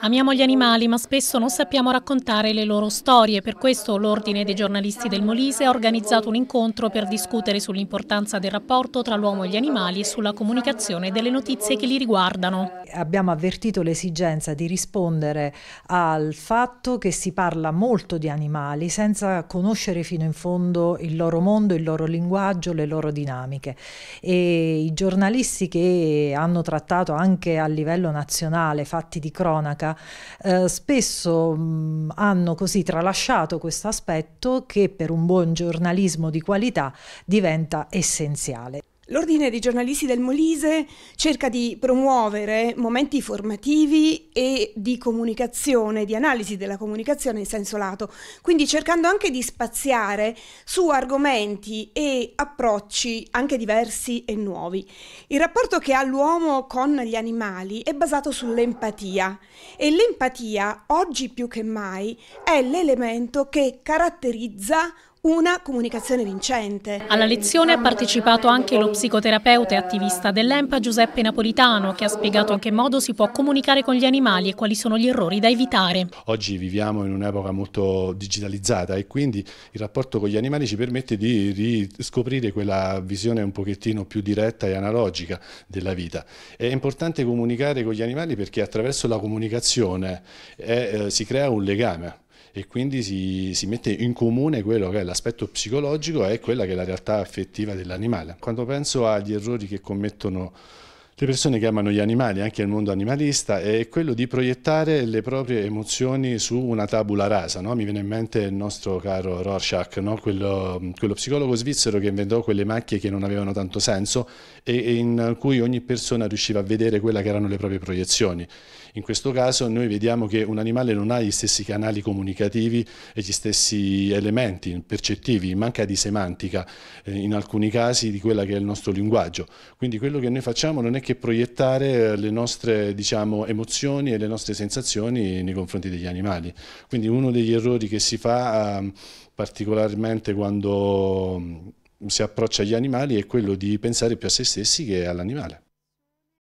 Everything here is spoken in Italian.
Amiamo gli animali, ma spesso non sappiamo raccontare le loro storie. Per questo l'Ordine dei giornalisti del Molise ha organizzato un incontro per discutere sull'importanza del rapporto tra l'uomo e gli animali e sulla comunicazione delle notizie che li riguardano. Abbiamo avvertito l'esigenza di rispondere al fatto che si parla molto di animali senza conoscere fino in fondo il loro mondo, il loro linguaggio, le loro dinamiche. E i giornalisti che hanno trattato anche a livello nazionale fatti fatti di cronaca eh, spesso mh, mm, hanno così tralasciato questo aspetto che per un buon giornalismo di qualità diventa essenziale. L'Ordine dei giornalisti del Molise cerca di promuovere momenti formativi e di comunicazione, di analisi della comunicazione in senso lato, quindi cercando anche di spaziare su argomenti e approcci anche diversi e nuovi. Il rapporto che ha l'uomo con gli animali è basato sull'empatia e l'empatia oggi più che mai è l'elemento che caratterizza una comunicazione vincente. Alla lezione ha partecipato anche lo psicoterapeuta e attivista dell'EMPA Giuseppe Napolitano che ha spiegato in che modo si può comunicare con gli animali e quali sono gli errori da evitare. Oggi viviamo in un'epoca molto digitalizzata e quindi il rapporto con gli animali ci permette di riscoprire quella visione un pochettino più diretta e analogica della vita. È importante comunicare con gli animali perché attraverso la comunicazione è, eh, eh, si crea un legame e quindi si, si mette in comune quello che è l'aspetto psicologico e quella che è la realtà affettiva dell'animale. Quando penso agli errori che commettono le persone che amano gli animali, anche il mondo animalista, è quello di proiettare le proprie emozioni su una tabula rasa. No? Mi viene in mente il nostro caro Rorschach, no? quello, quello, psicologo svizzero che inventò quelle macchie che non avevano tanto senso e, e in cui ogni persona riusciva a vedere quelle che erano le proprie proiezioni. In questo caso noi vediamo che un animale non ha gli stessi canali comunicativi e gli stessi elementi percettivi, manca di semantica eh, in alcuni casi di quella che è il nostro linguaggio. Quindi quello che noi facciamo non è che proiettare eh, le nostre diciamo, emozioni e le nostre sensazioni nei confronti degli animali. Quindi uno degli errori che si fa ehm, particolarmente quando mm, si approccia agli animali è quello di pensare più a se stessi che all'animale.